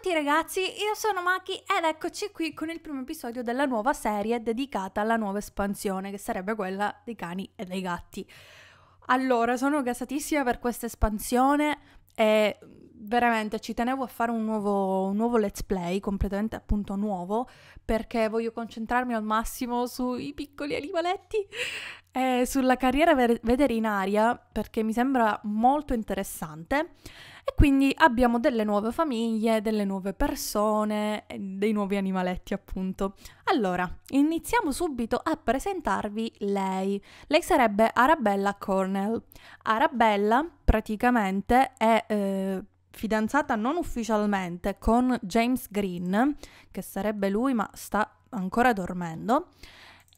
tutti ragazzi, io sono Maki ed eccoci qui con il primo episodio della nuova serie dedicata alla nuova espansione, che sarebbe quella dei cani e dei gatti. Allora, sono gasatissima per questa espansione e veramente ci tenevo a fare un nuovo, un nuovo, let's play, completamente appunto nuovo, perché voglio concentrarmi al massimo sui piccoli animaletti e sulla carriera ver- veterinaria, perché mi sembra molto interessante. E quindi abbiamo delle nuove famiglie, delle nuove persone, dei nuovi animaletti appunto. Allora, iniziamo subito a presentarvi lei. Lei sarebbe Arabella Cornell. Arabella praticamente è... Eh, fidanzata non ufficialmente con James Green, che sarebbe lui ma sta ancora dormendo,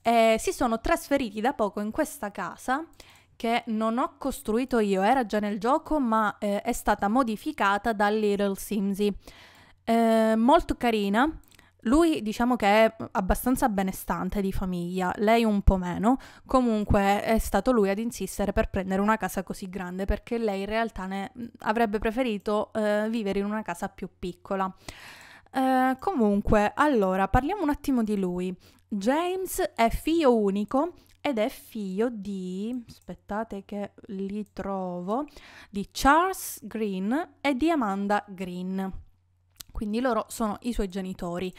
eh, si sono trasferiti da poco in questa casa che non ho costruito io, era già nel gioco ma eh, è stata modificata da Little Simsy. Eh, molto carina, lui diciamo che è abbastanza benestante di famiglia, lei un po' meno, comunque è stato lui ad insistere per prendere una casa così grande perché lei in realtà ne avrebbe preferito eh, vivere in una casa più piccola. Eh, comunque, allora, parliamo un attimo di lui. James è figlio unico ed è figlio di, aspettate che li trovo, di Charles Green e di Amanda Green quindi loro sono i suoi genitori.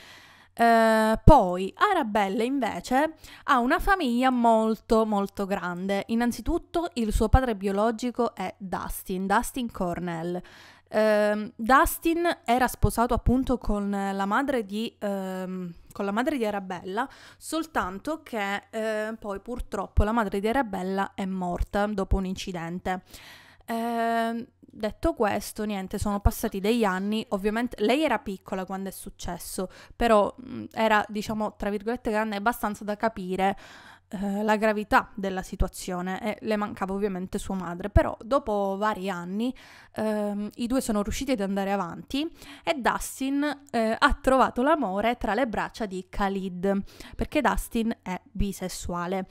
Uh, poi Arabella invece ha una famiglia molto molto grande. Innanzitutto il suo padre biologico è Dustin, Dustin Cornell. Uh, Dustin era sposato appunto con la madre di, uh, la madre di Arabella, soltanto che eh, poi purtroppo la madre di Arabella è morta dopo un incidente. Eh, detto questo, niente, sono passati degli anni, ovviamente lei era piccola quando è successo, però mm, era, diciamo, tra virgolette grande abbastanza da capire eh, la gravità della situazione e le mancava ovviamente sua madre, però dopo vari anni ehm, i due sono riusciti ad andare avanti e Dustin eh, ha trovato l'amore tra le braccia di Khalid, perché Dustin è bisessuale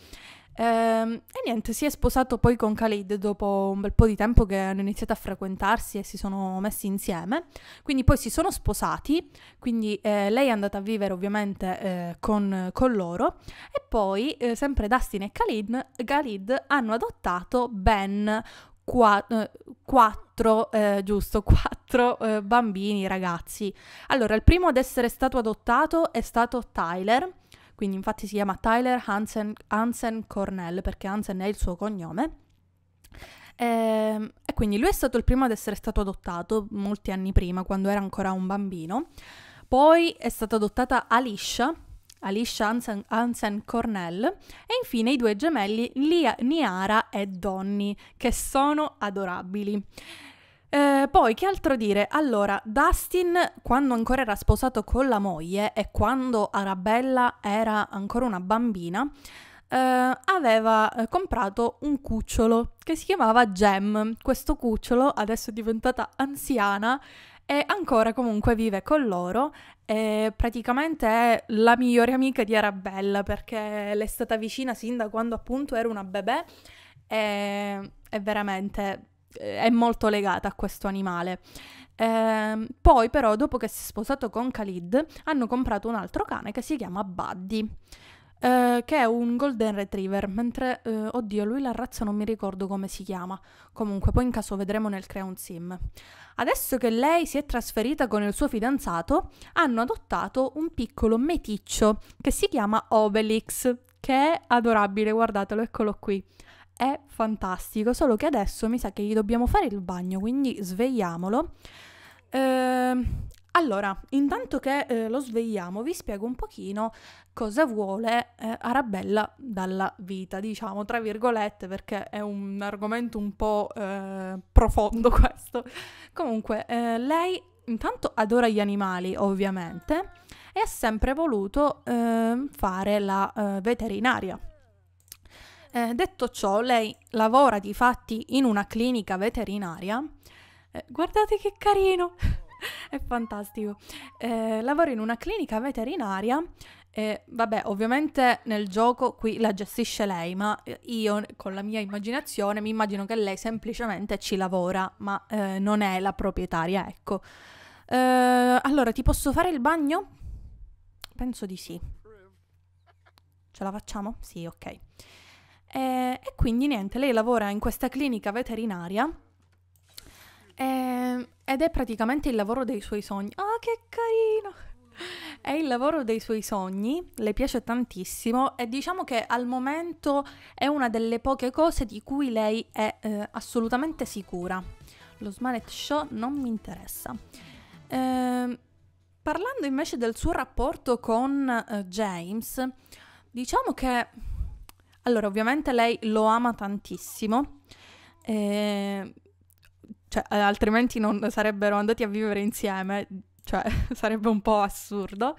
Ehm, e niente, si è sposato poi con Khalid dopo un bel po' di tempo che hanno iniziato a frequentarsi e si sono messi insieme. Quindi poi si sono sposati, quindi eh, lei è andata a vivere ovviamente eh, con, con, loro. E poi eh, sempre Dustin e Khalid, Khalid hanno adottato Ben Qua, eh, quattro, eh, giusto, quattro eh, bambini, ragazzi. Allora, il primo ad essere stato adottato è stato Tyler, quindi infatti si chiama Tyler Hansen, Hansen Cornell perché Hansen è il suo cognome. E, ehm, e quindi lui è stato il primo ad essere stato adottato molti anni prima, quando era ancora un bambino. Poi è stata adottata Alicia, Alicia Hansen, Hansen, Cornell e infine i due gemelli Lia, Niara e Donny, che sono adorabili. Eh, poi che altro dire? Allora, Dustin quando ancora era sposato con la moglie e quando Arabella era ancora una bambina, eh, aveva eh, comprato un cucciolo che si chiamava Jem. Questo cucciolo adesso è diventata anziana e ancora comunque vive con loro e praticamente è la migliore amica di Arabella perché le è stata vicina sin da quando appunto era una bebè e è veramente eh, è molto legata a questo animale. Eh, poi però, dopo che si è sposato con Khalid, hanno comprato un altro cane che si chiama Buddy. Eh, che è un golden retriever, mentre, eh, oddio, lui la razza non mi ricordo come si chiama. Comunque, poi in caso vedremo nel Creon Sim. Adesso che lei si è trasferita con il suo fidanzato, hanno adottato un piccolo meticcio che si chiama Obelix, che è adorabile, guardatelo, eccolo qui è fantastico, solo che adesso mi sa che gli dobbiamo fare il bagno, quindi svegliamolo. Eh, allora, intanto che eh, lo svegliamo, vi spiego un pochino cosa vuole eh, Arabella dalla vita, diciamo, tra virgolette, perché è un argomento un po' eh, profondo questo. Comunque, eh, lei intanto adora gli animali, ovviamente, e ha sempre voluto ehm, fare la eh, veterinaria. Eh, detto ciò, lei lavora di fatti in una clinica veterinaria. Eh, guardate che carino! È fantastico. Eh, lavora in una clinica veterinaria. E, eh, vabbè, ovviamente nel gioco qui la gestisce lei, ma eh, io con la mia immaginazione mi immagino che lei semplicemente ci lavora, ma eh, non è la proprietaria, ecco. Eh, allora, ti posso fare il bagno? Penso di sì. Ce la facciamo? Sì, ok. E, eh, e quindi niente, lei lavora in questa clinica veterinaria e, ehm, ed è praticamente il lavoro dei suoi sogni. Ah, oh, che carino! È il lavoro dei suoi sogni, le piace tantissimo e diciamo che al momento è una delle poche cose di cui lei è eh, assolutamente sicura. Lo Smalet Show non mi interessa. Eh, parlando invece del suo rapporto con eh, James, diciamo che allora, ovviamente lei lo ama tantissimo, ehm, cioè, eh, cioè, altrimenti non sarebbero andati a vivere insieme, cioè sarebbe un po' assurdo,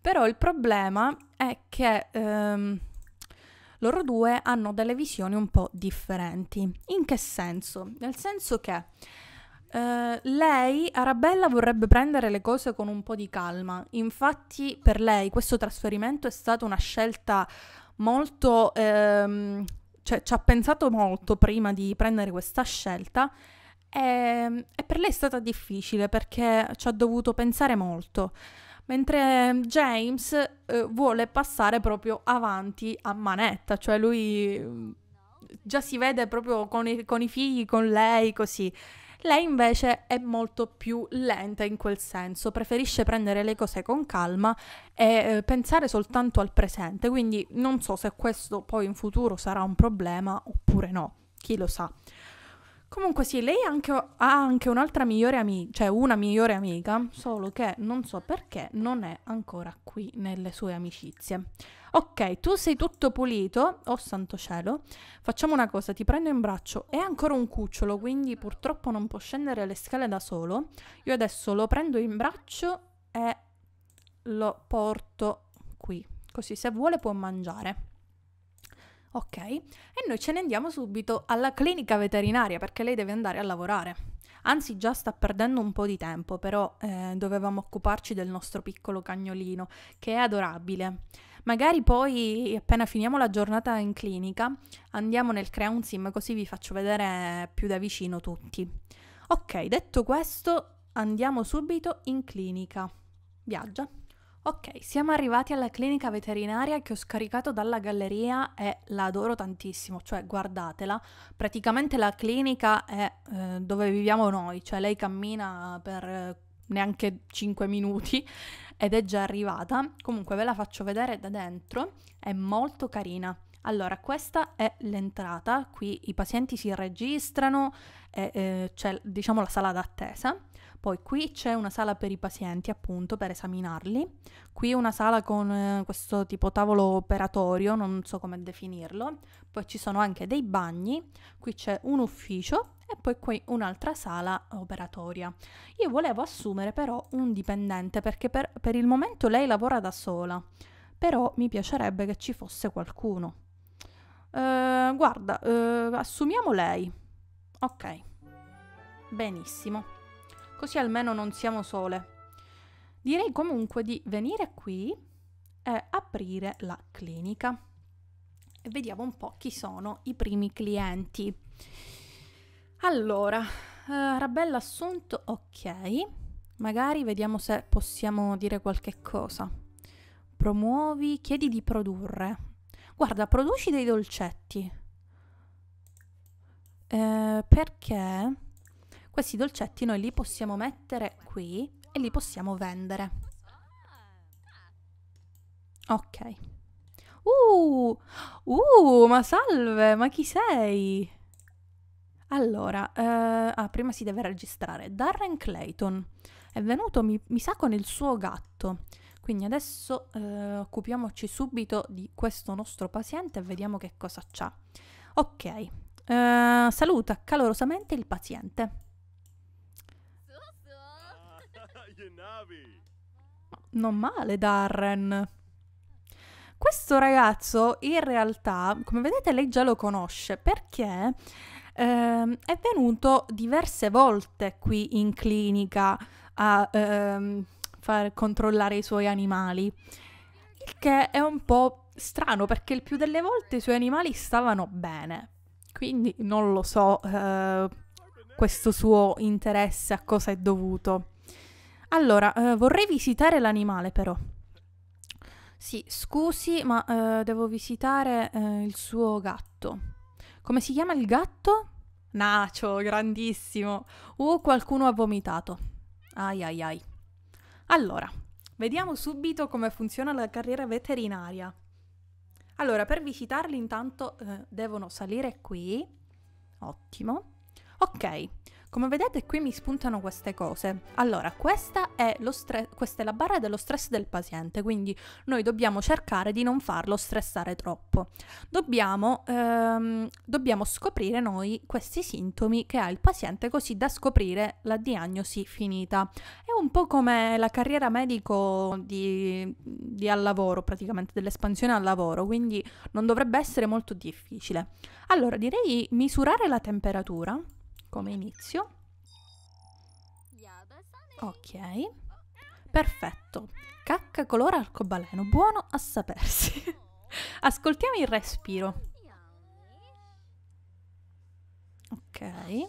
però il problema è che ehm, loro due hanno delle visioni un po' differenti. In che senso? Nel senso che eh, lei, Arabella, vorrebbe prendere le cose con un po' di calma, infatti per lei questo trasferimento è stata una scelta molto, ehm, cioè ci ha pensato molto prima di prendere questa scelta e, ehm, e per lei è stata difficile perché ci ha dovuto pensare molto mentre James eh, vuole passare proprio avanti a manetta, cioè lui mm, già si vede proprio con i, con i figli, con lei, così. Lei invece è molto più lenta in quel senso, preferisce prendere le cose con calma e eh, pensare soltanto al presente, quindi non so se questo poi in futuro sarà un problema oppure no, chi lo sa. Comunque sì, lei anche, ha anche un'altra migliore amica, cioè una migliore amica, solo che non so perché non è ancora qui nelle sue amicizie. Ok, tu sei tutto pulito, oh santo cielo, facciamo una cosa, ti prendo in braccio, è ancora un cucciolo, quindi purtroppo non può scendere le scale da solo. Io adesso lo prendo in braccio e lo porto qui, così se vuole può mangiare. Ok, e noi ce ne andiamo subito alla clinica veterinaria perché lei deve andare a lavorare. Anzi, già sta perdendo un po' di tempo, però eh, dovevamo occuparci del nostro piccolo cagnolino, che è adorabile. Magari poi, appena finiamo la giornata in clinica, andiamo nel Crea un Sim così vi faccio vedere più da vicino tutti. Ok, detto questo, andiamo subito in clinica. Viaggia. Ok, siamo arrivati alla clinica veterinaria che ho scaricato dalla galleria e la adoro tantissimo, cioè guardatela, praticamente la clinica è eh, dove viviamo noi, cioè lei cammina per eh, neanche 5 minuti ed è già arrivata, comunque ve la faccio vedere da dentro, è molto carina. Allora, questa è l'entrata, qui i pazienti si registrano, eh, c'è diciamo la sala d'attesa. Poi qui c'è una sala per i pazienti, appunto, per esaminarli. Qui una sala con eh, questo tipo tavolo operatorio, non so come definirlo. Poi ci sono anche dei bagni, qui c'è un ufficio e poi qui un'altra sala operatoria. Io volevo assumere però un dipendente perché per, per il momento lei lavora da sola, però mi piacerebbe che ci fosse qualcuno. Eh, guarda, eh, assumiamo lei. Ok, benissimo così almeno non siamo sole. Direi comunque di venire qui e aprire la clinica. E vediamo un po' chi sono i primi clienti. Allora, eh, Rabella assunto, ok. Magari vediamo se possiamo dire qualche cosa. Promuovi, chiedi di produrre. Guarda, produci dei dolcetti. Eh, perché questi dolcetti noi li possiamo mettere qui e li possiamo vendere. Ok. Uh, uh, ma salve, ma chi sei? Allora, eh, ah, prima si deve registrare. Darren Clayton è venuto, mi, mi sa, con il suo gatto. Quindi adesso eh, occupiamoci subito di questo nostro paziente e vediamo che cosa c'ha. Ok, eh, saluta calorosamente il paziente. Non male, Darren. Questo ragazzo, in realtà, come vedete, lei già lo conosce perché ehm, è venuto diverse volte qui in clinica a ehm, far controllare i suoi animali. Il che è un po' strano perché il più delle volte i suoi animali stavano bene. Quindi non lo so eh, questo suo interesse a cosa è dovuto. Allora, eh, vorrei visitare l'animale però. Sì, scusi, ma eh, devo visitare eh, il suo gatto. Come si chiama il gatto? Nacio, grandissimo. Uh, qualcuno ha vomitato. Ai ai ai. Allora, vediamo subito come funziona la carriera veterinaria. Allora, per visitarli intanto eh, devono salire qui. Ottimo. Ok, come vedete qui mi spuntano queste cose. Allora, questa è, questa è la barra dello stress del paziente, quindi noi dobbiamo cercare di non farlo stressare troppo. Dobbiamo, ehm, dobbiamo scoprire noi questi sintomi che ha il paziente così da scoprire la diagnosi finita. È un po' come la carriera medico di, di al lavoro, praticamente dell'espansione al lavoro, quindi non dovrebbe essere molto difficile. Allora, direi misurare la temperatura come inizio. Ok, perfetto. Cacca colore arcobaleno, buono a sapersi. Ascoltiamo il respiro. Ok.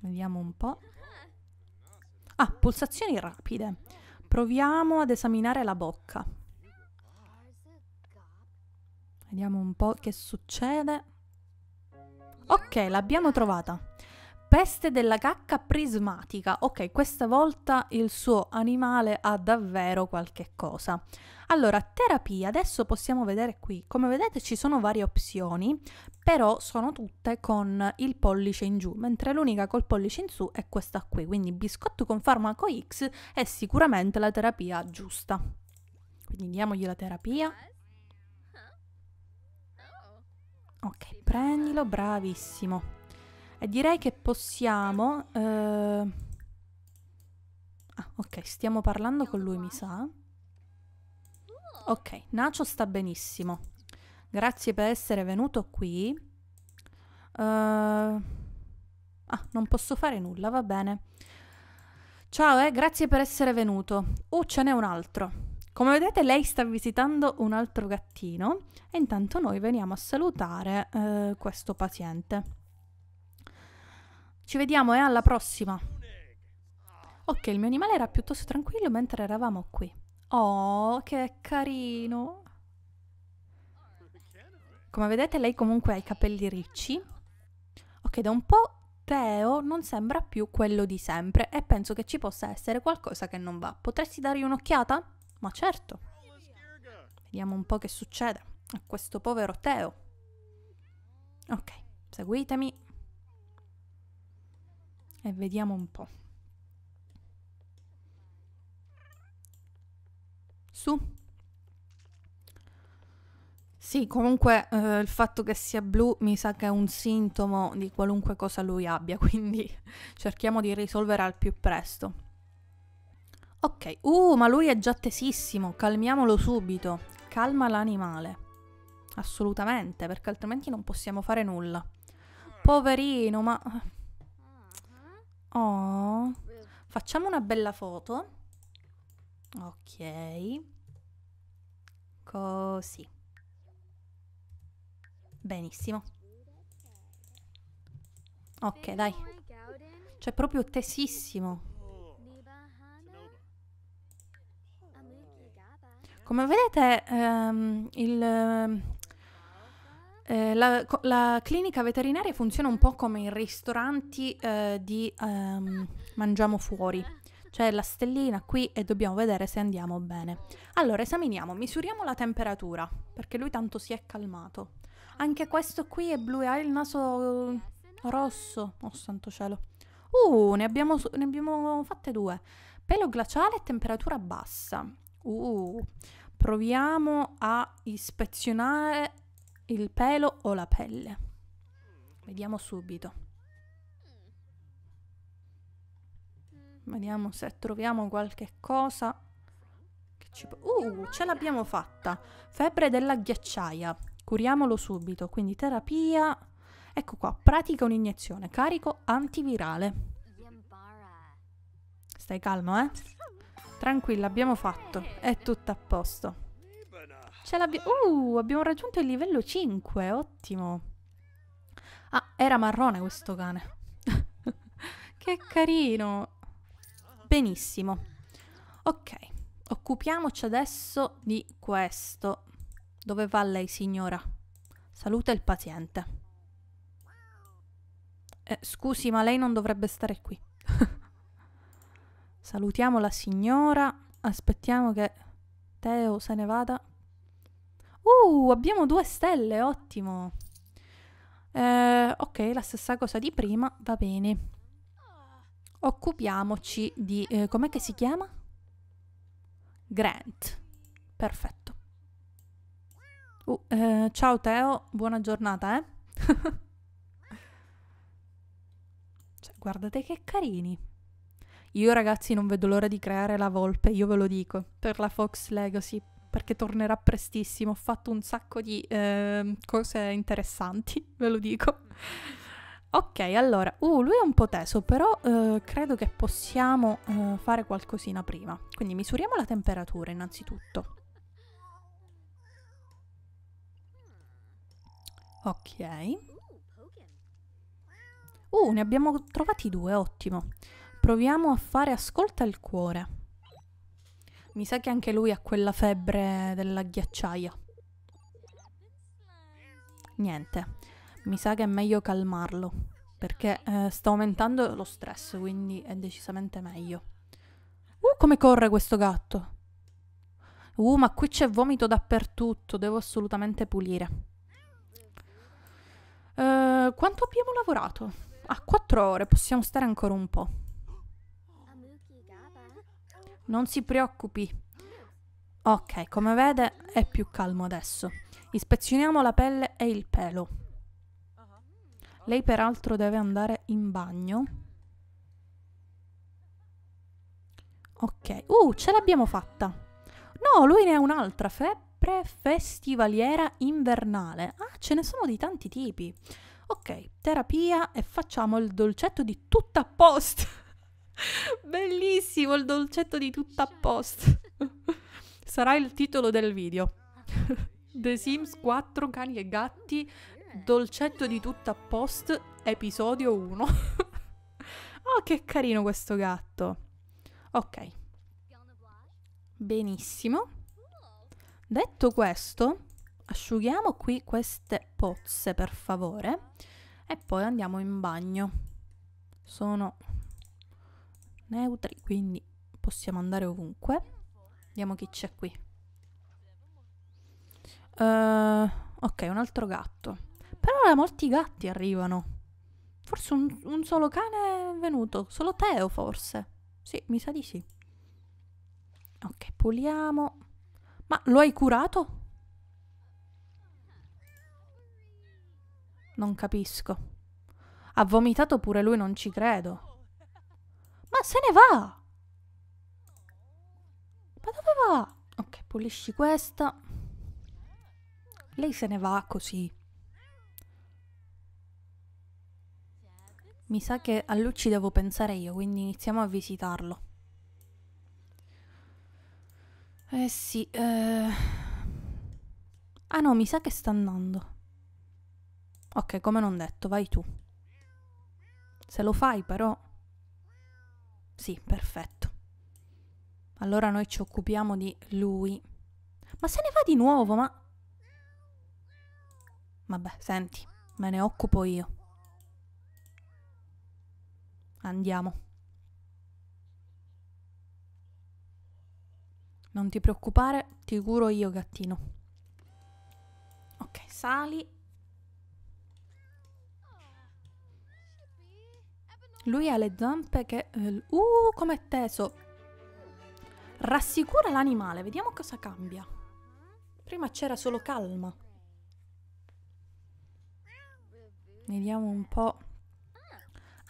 Vediamo un po'. Ah, pulsazioni rapide. Proviamo ad esaminare la bocca. Vediamo un po' che succede. Ok, l'abbiamo trovata. Peste della cacca prismatica. Ok, questa volta il suo animale ha davvero qualche cosa. Allora, terapia, adesso possiamo vedere qui. Come vedete ci sono varie opzioni, però sono tutte con il pollice in giù, mentre l'unica col pollice in su è questa qui. Quindi biscotto con farmaco X è sicuramente la terapia giusta. Quindi diamogli la terapia. Ok, prendilo, bravissimo. E direi che possiamo... Eh... Ah, ok, stiamo parlando con lui, mi sa. Ok, Nacho sta benissimo. Grazie per essere venuto qui. Uh... Ah, non posso fare nulla, va bene. Ciao, eh, grazie per essere venuto. Uh, ce n'è un altro. Come vedete lei sta visitando un altro gattino e intanto noi veniamo a salutare eh, questo paziente. Ci vediamo e eh, alla prossima! Ok, il mio animale era piuttosto tranquillo mentre eravamo qui. Oh, che carino! Come vedete lei comunque ha i capelli ricci. Ok, da un po' Teo non sembra più quello di sempre e penso che ci possa essere qualcosa che non va. Potresti dargli un'occhiata? Ma certo. Vediamo un po' che succede a questo povero Teo. Ok, seguitemi. E vediamo un po'. Su. Sì, comunque eh, il fatto che sia blu mi sa che è un sintomo di qualunque cosa lui abbia, quindi cerchiamo di risolvere al più presto. Ok, uh, ma lui è già tesissimo, calmiamolo subito. Calma l'animale. Assolutamente, perché altrimenti non possiamo fare nulla. Poverino, ma... Oh. Facciamo una bella foto. Ok. Così. Benissimo. Ok, dai. Cioè, proprio tesissimo. Come vedete ehm, il, eh, la, la, clinica veterinaria funziona un po' come i ristoranti eh, di ehm, mangiamo fuori. C'è la stellina qui e dobbiamo vedere se andiamo bene. Allora esaminiamo, misuriamo la temperatura perché lui tanto si è calmato. Anche questo qui è blu e ha il naso rosso. Oh santo cielo. Uh, ne abbiamo, ne abbiamo fatte due. Pelo glaciale e temperatura bassa. Uh, Proviamo a ispezionare il pelo o la pelle. Vediamo subito. Vediamo se troviamo qualche cosa. Che ci uh, ce l'abbiamo fatta. Febbre della ghiacciaia. Curiamolo subito. Quindi terapia. Ecco qua, pratica un'iniezione. Carico antivirale. Stai calmo, eh? Tranquilla, abbiamo fatto. È tutto a posto. Ce l'abbiamo... Uh, abbiamo raggiunto il livello 5, ottimo. Ah, era marrone questo cane. che carino. Benissimo. Ok, occupiamoci adesso di questo. Dove va lei, signora? Saluta il paziente. Eh, scusi, ma lei non dovrebbe stare qui. Salutiamo la signora. Aspettiamo che Teo se ne vada. Uh, abbiamo due stelle, ottimo. Eh, ok, la stessa cosa di prima, va bene. Occupiamoci di... Eh, com'è che si chiama? Grant. Perfetto. Uh, eh, ciao Teo, buona giornata, eh. cioè, guardate che carini. Io ragazzi non vedo l'ora di creare la volpe, io ve lo dico, per la Fox Legacy, perché tornerà prestissimo. Ho fatto un sacco di eh, cose interessanti, ve lo dico. Ok, allora, uh, lui è un po' teso, però eh, credo che possiamo eh, fare qualcosina prima. Quindi misuriamo la temperatura innanzitutto. Ok. Uh, ne abbiamo trovati due, ottimo proviamo a fare ascolta il cuore. Mi sa che anche lui ha quella febbre della ghiacciaia. Niente, mi sa che è meglio calmarlo, perché eh, sta aumentando lo stress, quindi è decisamente meglio. Uh, come corre questo gatto! Uh, ma qui c'è vomito dappertutto, devo assolutamente pulire. Uh, quanto abbiamo lavorato? A ah, 4 ore, possiamo stare ancora un po'. Non si preoccupi. Ok, come vede è più calmo adesso. Ispezioniamo la pelle e il pelo. Lei peraltro deve andare in bagno. Ok. Uh, ce l'abbiamo fatta. No, lui ne ha un'altra, febbre festivaliera invernale. Ah, ce ne sono di tanti tipi. Ok, terapia e facciamo il dolcetto di tutta apposta. Bellissimo il dolcetto di tutta a Sarà il titolo del video. The Sims 4 cani e gatti dolcetto di tutta a post episodio 1. oh, che carino questo gatto. Ok. Benissimo. Detto questo, asciughiamo qui queste pozze per favore e poi andiamo in bagno. Sono neutri, quindi possiamo andare ovunque. Vediamo chi c'è qui. Uh, ok, un altro gatto. Però ora molti gatti arrivano. Forse un, un, solo cane è venuto. Solo Teo, forse. Sì, mi sa di sì. Ok, puliamo. Ma lo hai curato? Non capisco. Ha vomitato pure lui, non ci credo se ne va! Ma dove va? Ok, pulisci questa. Lei se ne va così. Mi sa che a lui ci devo pensare io, quindi iniziamo a visitarlo. Eh sì, eh... Ah no, mi sa che sta andando. Ok, come non detto, vai tu. Se lo fai però... Sì, perfetto. Allora noi ci occupiamo di lui. Ma se ne va di nuovo, ma... Vabbè, senti, me ne occupo io. Andiamo. Non ti preoccupare, ti curo io, gattino. Ok, sali Lui ha le zampe che... Eh, uh, com'è teso! Rassicura l'animale, vediamo cosa cambia. Prima c'era solo calma. Vediamo un po'.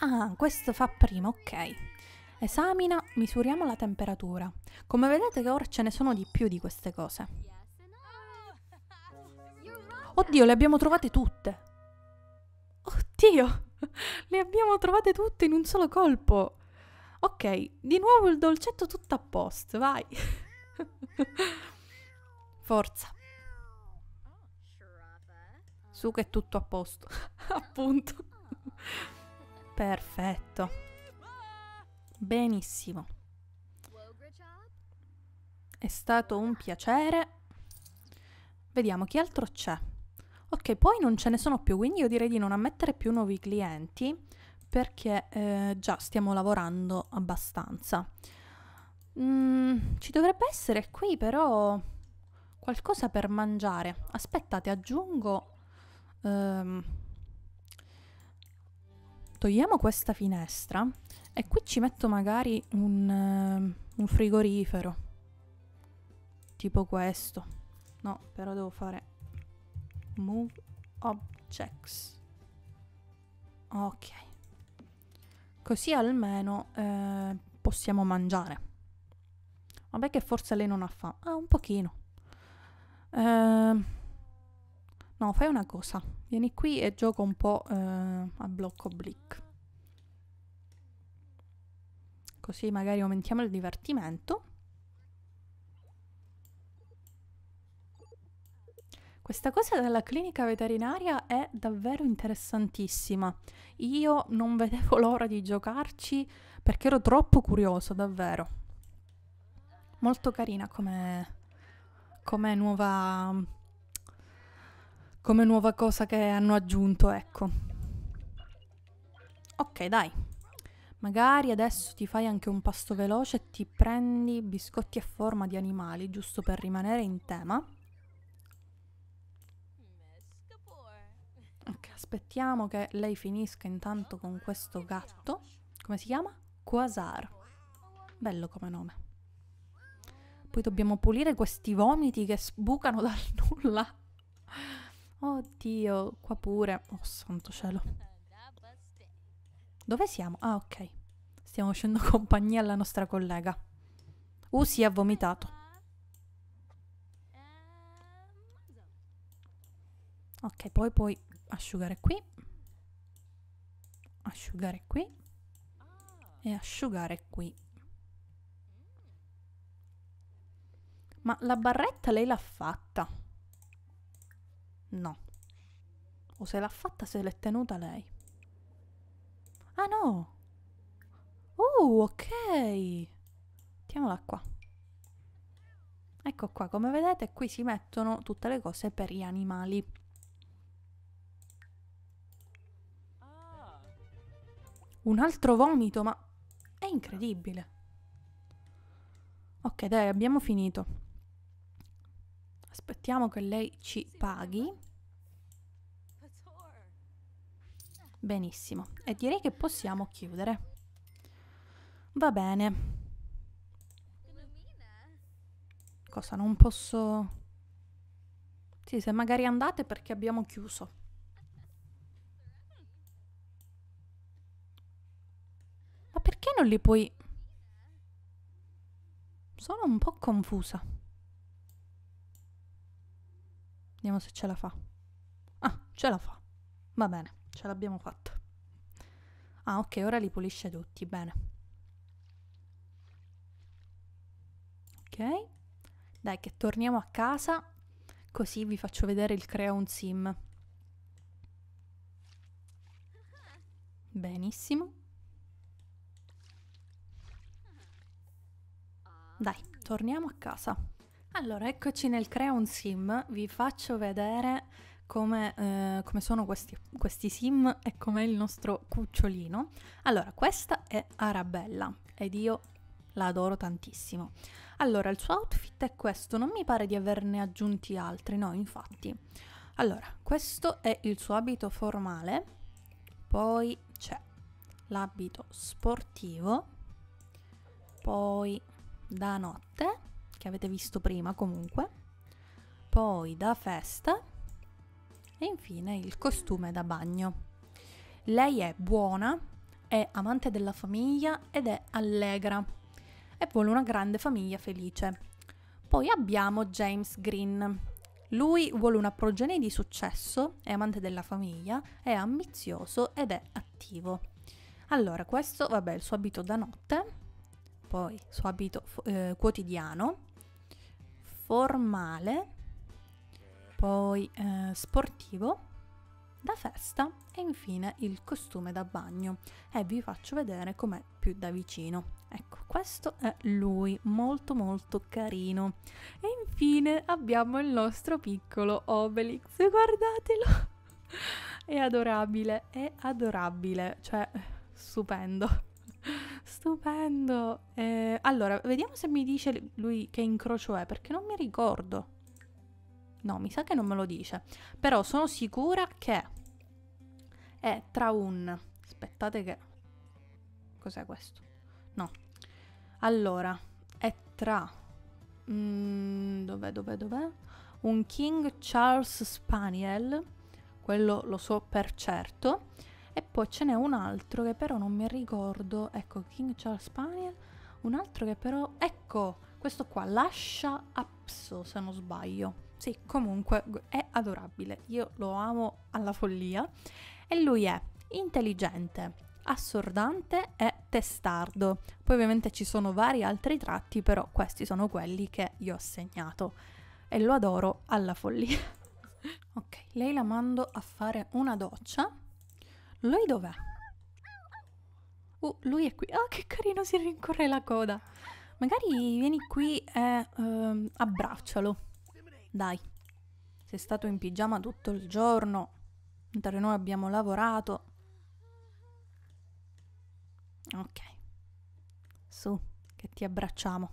Ah, questo fa prima, ok. Esamina, misuriamo la temperatura. Come vedete che ora ce ne sono di più di queste cose. Oddio, le abbiamo trovate tutte. Dio, le abbiamo trovate tutte in un solo colpo. Ok, di nuovo il dolcetto tutto a posto, vai. Forza. Su che è tutto a posto. Appunto. Perfetto. Benissimo. È stato un piacere. Vediamo che altro c'è. Ok, poi non ce ne sono più, quindi io direi di non ammettere più nuovi clienti perché eh, già stiamo lavorando abbastanza. Mm, ci dovrebbe essere qui però qualcosa per mangiare. Aspettate, aggiungo... Ehm, togliamo questa finestra e qui ci metto magari un, un frigorifero. Tipo questo. No, però devo fare move objects ok così almeno eh, possiamo mangiare vabbè che forse lei non ha fame ah un pochino eh, no fai una cosa vieni qui e gioco un po' eh, a blocco blick così magari aumentiamo il divertimento Questa cosa della clinica veterinaria è davvero interessantissima. Io non vedevo l'ora di giocarci perché ero troppo curioso, davvero. Molto carina come, come nuova come nuova cosa che hanno aggiunto, ecco. Ok, dai. Magari adesso ti fai anche un pasto veloce e ti prendi biscotti a forma di animali, giusto per rimanere in tema. Ok, aspettiamo che lei finisca intanto con questo gatto. Come si chiama? Quasar. Bello come nome. Poi dobbiamo pulire questi vomiti che sbucano dal nulla. Oddio, qua pure. Oh, santo cielo. Dove siamo? Ah, ok. Stiamo facendo compagnia alla nostra collega. Uh, si sì, ha vomitato. Ok, poi puoi asciugare qui, asciugare qui e asciugare qui. Ma la barretta lei l'ha fatta? No. O se l'ha fatta se l'è tenuta lei. Ah no! Uh, ok! Mettiamola qua. Ecco qua, come vedete qui si mettono tutte le cose per gli animali. Un altro vomito, ma è incredibile. Ok, dai, abbiamo finito. Aspettiamo che lei ci paghi. Benissimo. E direi che possiamo chiudere. Va bene. Cosa non posso... Sì, se magari andate perché abbiamo chiuso. perché non li puoi... Sono un po' confusa. Vediamo se ce la fa. Ah, ce la fa. Va bene, ce l'abbiamo fatta. Ah, ok, ora li pulisce tutti, bene. Ok. Dai, che torniamo a casa, così vi faccio vedere il crea un sim. Benissimo. Dai, torniamo a casa. Allora, eccoci nel Crea un Sim, vi faccio vedere come, eh, come sono questi, questi sim e com'è il nostro cucciolino. Allora, questa è Arabella ed io la adoro tantissimo. Allora, il suo outfit è questo, non mi pare di averne aggiunti altri, no, infatti. Allora, questo è il suo abito formale, poi c'è l'abito sportivo, poi da notte, che avete visto prima comunque, poi da festa e infine il costume da bagno. Lei è buona, è amante della famiglia ed è allegra e vuole una grande famiglia felice. Poi abbiamo James Green. Lui vuole una progenie di successo, è amante della famiglia, è ambizioso ed è attivo. Allora, questo, vabbè, il suo abito da notte, poi suo abito eh, quotidiano, formale, poi eh, sportivo, da festa e infine il costume da bagno e vi faccio vedere com'è più da vicino. Ecco, questo è lui, molto molto carino. E infine abbiamo il nostro piccolo Obelix, guardatelo! È adorabile, è adorabile, cioè stupendo stupendo. Eh, allora, vediamo se mi dice lui che incrocio è, perché non mi ricordo. No, mi sa che non me lo dice. Però sono sicura che è tra un... Aspettate che... Cos'è questo? No. Allora, è tra... Mm, dov'è, dov'è, dov'è? Un King Charles Spaniel, quello lo so per certo, e poi ce n'è un altro che però non mi ricordo, ecco, King Charles Spaniel, un altro che però, ecco, questo qua, Lascia Apso, se non sbaglio. Sì, comunque è adorabile, io lo amo alla follia. E lui è intelligente, assordante e testardo. Poi ovviamente ci sono vari altri tratti, però questi sono quelli che gli ho segnato. E lo adoro alla follia. ok, lei la mando a fare una doccia lui dov'è? Uh, lui è qui. Oh, che carino, si rincorre la coda. Magari vieni qui e ehm, abbraccialo. Dai. Sei stato in pigiama tutto il giorno, mentre noi abbiamo lavorato. Ok. Su, che ti abbracciamo.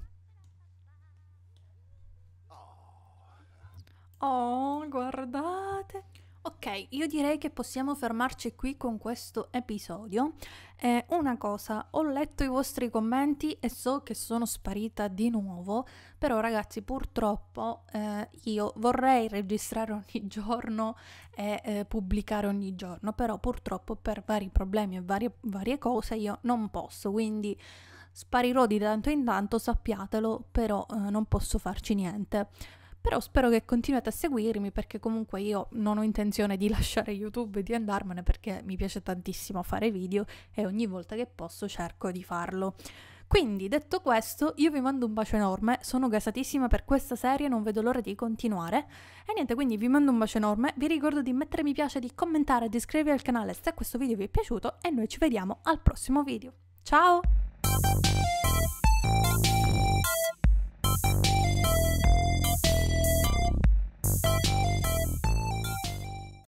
Oh, guardate. Ok, io direi che possiamo fermarci qui con questo episodio. Eh, una cosa, ho letto i vostri commenti e so che sono sparita di nuovo, però ragazzi purtroppo eh, io vorrei registrare ogni giorno e eh, pubblicare ogni giorno, però purtroppo per vari problemi e varie, varie cose io non posso, quindi sparirò di tanto in tanto, sappiatelo, però eh, non posso farci niente. Però spero che continuate a seguirmi perché comunque io non ho intenzione di lasciare YouTube e di andarmene perché mi piace tantissimo fare video e ogni volta che posso cerco di farlo. Quindi, detto questo, io vi mando un bacio enorme, sono gasatissima per questa serie, non vedo l'ora di continuare. E niente, quindi vi mando un bacio enorme, vi ricordo di mettere mi piace, di commentare, di iscrivervi al canale se questo video vi è piaciuto e noi ci vediamo al prossimo video. Ciao!